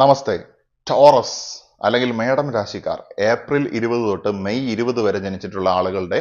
നമസ്തേ Taurus അല്ലെങ്കിൽ മേഡം രാശിക്കാർ ഏപ്രിൽ ഇരുപത് തൊട്ട് മെയ് ഇരുപത് വരെ ജനിച്ചിട്ടുള്ള ആളുകളുടെ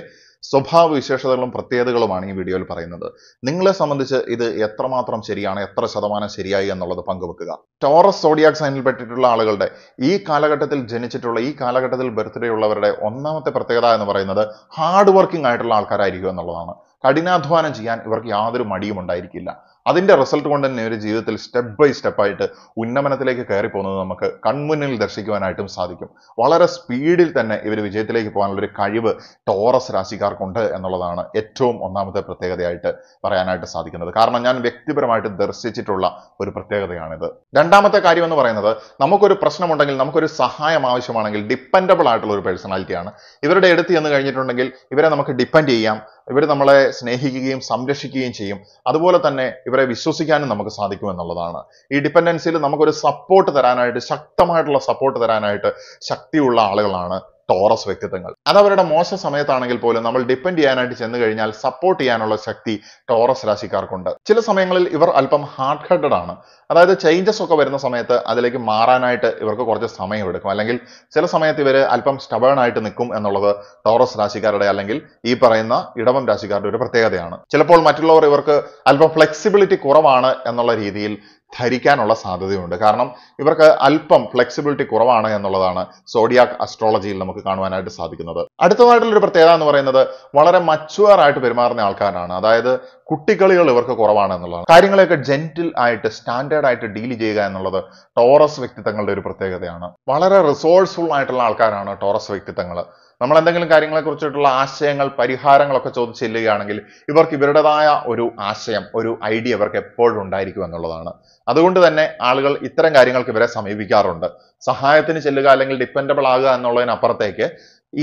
സ്വഭാവ വിശേഷതകളും പ്രത്യേകതകളുമാണ് ഈ വീഡിയോയിൽ പറയുന്നത് നിങ്ങളെ സംബന്ധിച്ച് ഇത് എത്രമാത്രം ശരിയാണ് എത്ര ശതമാനം ശരിയായി എന്നുള്ളത് പങ്കുവെക്കുക ടോറസ് സോഡിയാക് സൈനിൽ പെട്ടിട്ടുള്ള ആളുകളുടെ ഈ കാലഘട്ടത്തിൽ ജനിച്ചിട്ടുള്ള ഈ കാലഘട്ടത്തിൽ ബർത്ത്ഡേ ഉള്ളവരുടെ ഒന്നാമത്തെ പ്രത്യേകത എന്ന് പറയുന്നത് ഹാർഡ് വർക്കിംഗ് ആയിട്ടുള്ള ആൾക്കാരായിരിക്കും എന്നുള്ളതാണ് കഠിനാധ്വാനം ചെയ്യാൻ ഇവർക്ക് യാതൊരു മടിയും ഉണ്ടായിരിക്കില്ല അതിന്റെ റിസൾട്ട് കൊണ്ട് തന്നെ ഒരു ജീവിതത്തിൽ സ്റ്റെപ്പ് ബൈ സ്റ്റെപ്പ് ആയിട്ട് ഉന്നമനത്തിലേക്ക് കയറി പോകുന്നത് നമുക്ക് കൺമുന്നിൽ ദർശിക്കുവാനായിട്ടും സാധിക്കും വളരെ സ്പീഡിൽ തന്നെ ഇവർ വിജയത്തിലേക്ക് പോകാനുള്ള ഒരു കഴിവ് ടോറസ് രാശിക്കാർക്കുണ്ട് എന്നുള്ളതാണ് ഏറ്റവും ഒന്നാമത്തെ പ്രത്യേകതയായിട്ട് പറയാനായിട്ട് സാധിക്കുന്നത് കാരണം ഞാൻ വ്യക്തിപരമായിട്ട് ദർശിച്ചിട്ടുള്ള ഒരു പ്രത്യേകതയാണിത് രണ്ടാമത്തെ കാര്യം എന്ന് പറയുന്നത് നമുക്കൊരു പ്രശ്നമുണ്ടെങ്കിൽ നമുക്കൊരു സഹായം ആവശ്യമാണെങ്കിൽ ഡിപ്പെൻഡബിൾ ആയിട്ടുള്ള ഒരു പേഴ്സണാലിറ്റിയാണ് ഇവരുടെ എടുത്ത് ചെന്ന് കഴിഞ്ഞിട്ടുണ്ടെങ്കിൽ ഇവരെ നമുക്ക് ഡിപ്പെൻഡ് ചെയ്യാം ഇവർ നമ്മളെ സ്നേഹിക്കുകയും സംരക്ഷിക്കുകയും ചെയ്യും അതുപോലെ തന്നെ ഇവരെ വിശ്വസിക്കാനും നമുക്ക് സാധിക്കും എന്നുള്ളതാണ് ഈ ഡിപ്പെൻഡൻസിയിൽ നമുക്കൊരു സപ്പോർട്ട് തരാനായിട്ട് ശക്തമായിട്ടുള്ള സപ്പോർട്ട് തരാനായിട്ട് ശക്തിയുള്ള ആളുകളാണ് ടോറസ് വ്യക്തിത്വങ്ങൾ അത് അവരുടെ മോശ സമയത്താണെങ്കിൽ പോലും നമ്മൾ ഡിപ്പെൻഡ് ചെയ്യാനായിട്ട് ചെന്ന് കഴിഞ്ഞാൽ സപ്പോർട്ട് ചെയ്യാനുള്ള ശക്തി ടോറസ് രാശിക്കാർക്കുണ്ട് ചില സമയങ്ങളിൽ ഇവർ അല്പം ഹാർഡ് ഹെഡഡ് ആണ് അതായത് ചേഞ്ചസ് ഒക്കെ വരുന്ന സമയത്ത് അതിലേക്ക് മാറാനായിട്ട് ഇവർക്ക് കുറച്ച് സമയം എടുക്കും അല്ലെങ്കിൽ ചില സമയത്ത് ഇവർ അല്പം സ്റ്റബേൺ ആയിട്ട് നിൽക്കും എന്നുള്ളത് ടോറസ് രാശിക്കാരുടെ അല്ലെങ്കിൽ ഈ പറയുന്ന ഇടവം രാശിക്കാരുടെ ഒരു പ്രത്യേകതയാണ് ചിലപ്പോൾ മറ്റുള്ളവർ ഇവർക്ക് അല്പം ഫ്ലെക്സിബിലിറ്റി കുറവാണ് എന്നുള്ള രീതിയിൽ ധരിക്കാനുള്ള സാധ്യതയുണ്ട് കാരണം ഇവർക്ക് അല്പം ഫ്ലെക്സിബിലിറ്റി കുറവാണ് എന്നുള്ളതാണ് സോഡിയാക് അസ്ട്രോളജിയിൽ നമുക്ക് കാണുവാനായിട്ട് സാധിക്കുന്നത് അടുത്തതായിട്ടുള്ളൊരു ഒരു പ്രത്യേകത എന്ന് പറയുന്നത് വളരെ മച്ചുവർ ആയിട്ട് പെരുമാറുന്ന ആൾക്കാരാണ് അതായത് കുട്ടികളികൾ ഇവർക്ക് കുറവാണ് എന്നുള്ളതാണ് കാര്യങ്ങളെയൊക്കെ ജെന്റിൽ ആയിട്ട് സ്റ്റാൻഡേർഡ് ആയിട്ട് ഡീൽ ചെയ്യുക എന്നുള്ളത് ടോറസ് വ്യക്തിത്വങ്ങളുടെ ഒരു പ്രത്യേകതയാണ് വളരെ റിസോഴ്സ്ഫുൾ ആയിട്ടുള്ള ആൾക്കാരാണ് ടോറസ് വ്യക്തിത്വങ്ങൾ നമ്മൾ എന്തെങ്കിലും കാര്യങ്ങളെ കുറിച്ചിട്ടുള്ള ആശയങ്ങൾ പരിഹാരങ്ങളൊക്കെ ചോദിച്ച് ചെല്ലുകയാണെങ്കിൽ ഇവർക്ക് ഇവരുടേതായ ഒരു ആശയം ഒരു ഐഡിയ ഇവർക്ക് എപ്പോഴും ഉണ്ടായിരിക്കും എന്നുള്ളതാണ് അതുകൊണ്ട് തന്നെ ആളുകൾ ഇത്തരം കാര്യങ്ങൾക്ക് ഇവരെ സമീപിക്കാറുണ്ട് സഹായത്തിന് ചെല്ലുക അല്ലെങ്കിൽ ഡിപ്പെൻഡബിൾ ആകുക എന്നുള്ളതിനപ്പുറത്തേക്ക്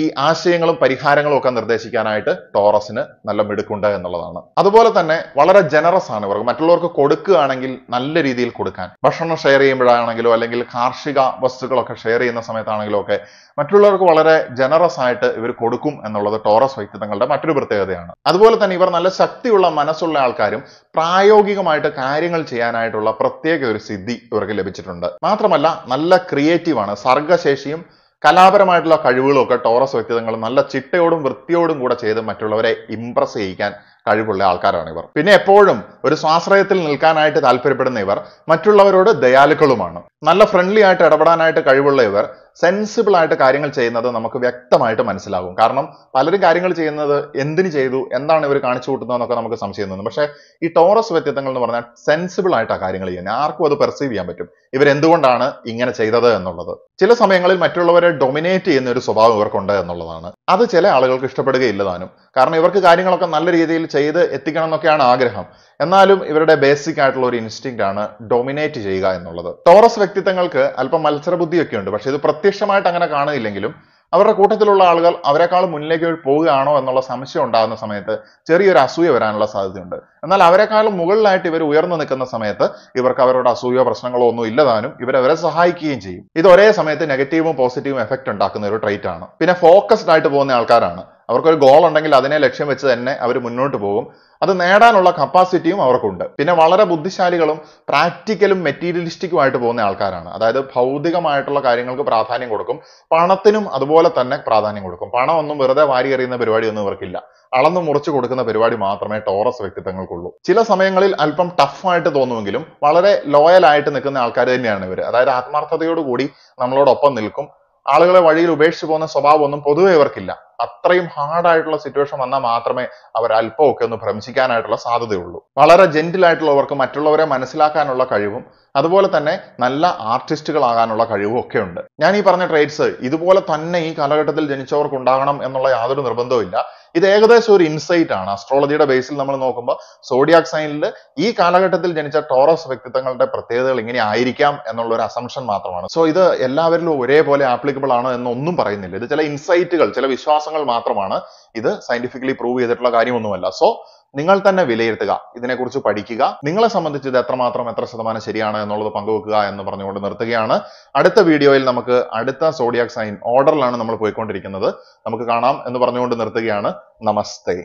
ഈ ആശയങ്ങളും പരിഹാരങ്ങളും ഒക്കെ നിർദ്ദേശിക്കാനായിട്ട് ടോറസിന് നല്ല മിടുക്കുണ്ട് എന്നുള്ളതാണ് അതുപോലെ തന്നെ വളരെ ജനറസ് ആണ് ഇവർക്ക് മറ്റുള്ളവർക്ക് കൊടുക്കുകയാണെങ്കിൽ നല്ല രീതിയിൽ കൊടുക്കാൻ ഭക്ഷണം ഷെയർ ചെയ്യുമ്പോഴാണെങ്കിലോ അല്ലെങ്കിൽ കാർഷിക വസ്തുക്കളൊക്കെ ഷെയർ ചെയ്യുന്ന സമയത്താണെങ്കിലോ ഒക്കെ മറ്റുള്ളവർക്ക് വളരെ ജനറസ് ആയിട്ട് ഇവർ കൊടുക്കും എന്നുള്ളത് ടോറസ് വ്യക്തിത്വങ്ങളുടെ മറ്റൊരു പ്രത്യേകതയാണ് അതുപോലെ തന്നെ ഇവർ നല്ല ശക്തിയുള്ള മനസ്സുള്ള ആൾക്കാരും പ്രായോഗികമായിട്ട് കാര്യങ്ങൾ ചെയ്യാനായിട്ടുള്ള പ്രത്യേക ഒരു സിദ്ധി ഇവർക്ക് ലഭിച്ചിട്ടുണ്ട് മാത്രമല്ല നല്ല ക്രിയേറ്റീവാണ് സർഗശേഷിയും കലാപരമായിട്ടുള്ള കഴിവുകളൊക്കെ ടോറസ് വ്യക്തിത്വങ്ങളും നല്ല ചിട്ടയോടും വൃത്തിയോടും കൂടെ ചെയ്ത് മറ്റുള്ളവരെ ഇംപ്രസ് ചെയ്യിക്കാൻ കഴിവുള്ള ആൾക്കാരാണ് ഇവർ പിന്നെ എപ്പോഴും ഒരു സ്വാശ്രയത്തിൽ നിൽക്കാനായിട്ട് താല്പര്യപ്പെടുന്ന ഇവർ മറ്റുള്ളവരോട് ദയാലുക്കളുമാണ് നല്ല ഫ്രണ്ട്ലി ആയിട്ട് ഇടപെടാനായിട്ട് കഴിവുള്ള ഇവർ സെൻസിബിൾ ആയിട്ട് കാര്യങ്ങൾ ചെയ്യുന്നത് നമുക്ക് വ്യക്തമായിട്ട് മനസ്സിലാകും കാരണം പലരും കാര്യങ്ങൾ ചെയ്യുന്നത് എന്തിന് ചെയ്തു എന്താണ് ഇവർ കാണിച്ചു എന്നൊക്കെ നമുക്ക് സംശയം തോന്നും പക്ഷേ ഈ ടോറസ് വ്യക്തിത്വങ്ങൾ എന്ന് പറഞ്ഞാൽ സെൻസിബിൾ ആയിട്ട് ആ കാര്യങ്ങൾ ചെയ്യുന്നത് ആർക്കും അത് പെർസീവ് ചെയ്യാൻ പറ്റും ഇവരെന്തുകൊണ്ടാണ് ഇങ്ങനെ ചെയ്തത് എന്നുള്ളത് ചില സമയങ്ങളിൽ മറ്റുള്ളവരെ ഡൊമിനേറ്റ് ചെയ്യുന്ന ഒരു സ്വഭാവം ഇവർക്കുണ്ട് എന്നുള്ളതാണ് അത് ചില ആളുകൾക്ക് ഇഷ്ടപ്പെടുകയില്ലതാനും കാരണം ഇവർക്ക് കാര്യങ്ങളൊക്കെ നല്ല രീതിയിൽ ചെയ്ത് എത്തിക്കണം എന്നൊക്കെയാണ് ആഗ്രഹം എന്നാലും ഇവരുടെ ബേസിക് ആയിട്ടുള്ള ഒരു ഇൻസ്റ്റിങ് ആണ് ഡൊമിനേറ്റ് ചെയ്യുക എന്നുള്ളത് ടോറസ് വ്യക്തിത്വങ്ങൾക്ക് അല്പം മത്സരബുദ്ധിയൊക്കെ ഉണ്ട് പക്ഷെ ഇത് പ്രത്യക്ഷമായിട്ട് അങ്ങനെ കാണുന്നില്ലെങ്കിലും അവരുടെ കൂട്ടത്തിലുള്ള ആളുകൾ അവരെക്കാൾ മുന്നിലേക്ക് പോവുകയാണോ എന്നുള്ള സംശയം ഉണ്ടാകുന്ന സമയത്ത് ചെറിയൊരു അസൂയ വരാനുള്ള സാധ്യതയുണ്ട് എന്നാൽ അവരെക്കാൾ മുകളിലായിട്ട് ഇവർ ഉയർന്നു നിൽക്കുന്ന സമയത്ത് ഇവർക്ക് അവരുടെ അസൂയോ പ്രശ്നങ്ങളോ ഒന്നും ഇല്ലതാനും ഇവരവരെ സഹായിക്കുകയും ചെയ്യും ഇത് ഒരേ സമയത്ത് നെഗറ്റീവും പോസിറ്റീവും എഫക്റ്റ് ഉണ്ടാക്കുന്ന ഒരു ട്രൈറ്റ് ആണ് പിന്നെ ഫോക്കസ്ഡ് ആയിട്ട് പോകുന്ന ആൾക്കാരാണ് അവർക്കൊരു ഗോൾ ഉണ്ടെങ്കിൽ അതിനെ ലക്ഷ്യം വെച്ച് തന്നെ അവർ മുന്നോട്ട് പോകും അത് നേടാനുള്ള കപ്പാസിറ്റിയും അവർക്കുണ്ട് പിന്നെ വളരെ ബുദ്ധിശാലികളും പ്രാക്ടിക്കലും മെറ്റീരിയലിസ്റ്റിക്കുമായിട്ട് പോകുന്ന ആൾക്കാരാണ് അതായത് ഭൗതികമായിട്ടുള്ള കാര്യങ്ങൾക്ക് പ്രാധാന്യം കൊടുക്കും പണത്തിനും അതുപോലെ തന്നെ പ്രാധാന്യം കൊടുക്കും പണം ഒന്നും വെറുതെ വാരി എറിയുന്ന പരിപാടിയൊന്നും ഇവർക്കില്ല അളന്നു മുറിച്ചു കൊടുക്കുന്ന പരിപാടി മാത്രമേ ടോറസ് വ്യക്തിത്വങ്ങൾക്കുള്ളൂ ചില സമയങ്ങളിൽ അല്പം ടഫായിട്ട് തോന്നുമെങ്കിലും വളരെ ലോയൽ ആയിട്ട് നിൽക്കുന്ന ആൾക്കാർ തന്നെയാണ് ഇവർ അതായത് ആത്മാർത്ഥതയോടുകൂടി നമ്മളോടൊപ്പം നിൽക്കും ആളുകളെ വഴിയിൽ ഉപേക്ഷിച്ച് പോകുന്ന സ്വഭാവം ഒന്നും പൊതുവെ ഇവർക്കില്ല അത്രയും ഹാർഡായിട്ടുള്ള സിറ്റുവേഷൻ വന്നാൽ മാത്രമേ അവർ അല്പമൊക്കെ ഒന്ന് ഭ്രമിക്കാനായിട്ടുള്ള സാധ്യതയുള്ളൂ വളരെ ജെന്റിൽ ആയിട്ടുള്ളവർക്ക് മറ്റുള്ളവരെ മനസ്സിലാക്കാനുള്ള കഴിവും അതുപോലെ തന്നെ നല്ല ആർട്ടിസ്റ്റുകളാകാനുള്ള കഴിവും ഒക്കെ ഉണ്ട് ഞാൻ ഈ പറഞ്ഞ ട്രേഡ്സ് ഇതുപോലെ തന്നെ ഈ കാലഘട്ടത്തിൽ ജനിച്ചവർക്ക് ഉണ്ടാകണം എന്നുള്ള യാതൊരു നിർബന്ധവും ഇത് ഏകദേശം ഒരു ഇൻസൈറ്റ് ആണ് അസ്ട്രോളജിയുടെ ബേസിൽ നമ്മൾ നോക്കുമ്പോൾ സോഡിയാക് സൈനിൽ ഈ കാലഘട്ടത്തിൽ ജനിച്ച ടോറസ് വ്യക്തിത്വങ്ങളുടെ പ്രത്യേകതകൾ ഇങ്ങനെ ആയിരിക്കാം എന്നുള്ള ഒരു അസംഷൻ മാത്രമാണ് സോ ഇത് എല്ലാവരിലും ഒരേപോലെ ആപ്ലിക്കബിൾ ആണ് എന്നൊന്നും പറയുന്നില്ല ഇത് ചില ഇൻസൈറ്റുകൾ ചില വിശ്വാസങ്ങൾ മാത്രമാണ് ഇത് സയന്റിഫിക്കലി പ്രൂവ് ചെയ്തിട്ടുള്ള കാര്യമൊന്നുമല്ല സോ നിങ്ങൾ തന്നെ വിലയിരുത്തുക ഇതിനെക്കുറിച്ച് പഠിക്കുക നിങ്ങളെ സംബന്ധിച്ച് ഇത് എത്രമാത്രം എത്ര ശതമാനം ശരിയാണ് എന്നുള്ളത് പങ്കുവെക്കുക എന്ന് പറഞ്ഞുകൊണ്ട് നിർത്തുകയാണ് അടുത്ത വീഡിയോയിൽ നമുക്ക് അടുത്ത സോഡിയാക് സൈൻ ഓർഡറിലാണ് നമ്മൾ പോയിക്കൊണ്ടിരിക്കുന്നത് നമുക്ക് കാണാം എന്ന് പറഞ്ഞുകൊണ്ട് നിർത്തുകയാണ് നമസ്തേ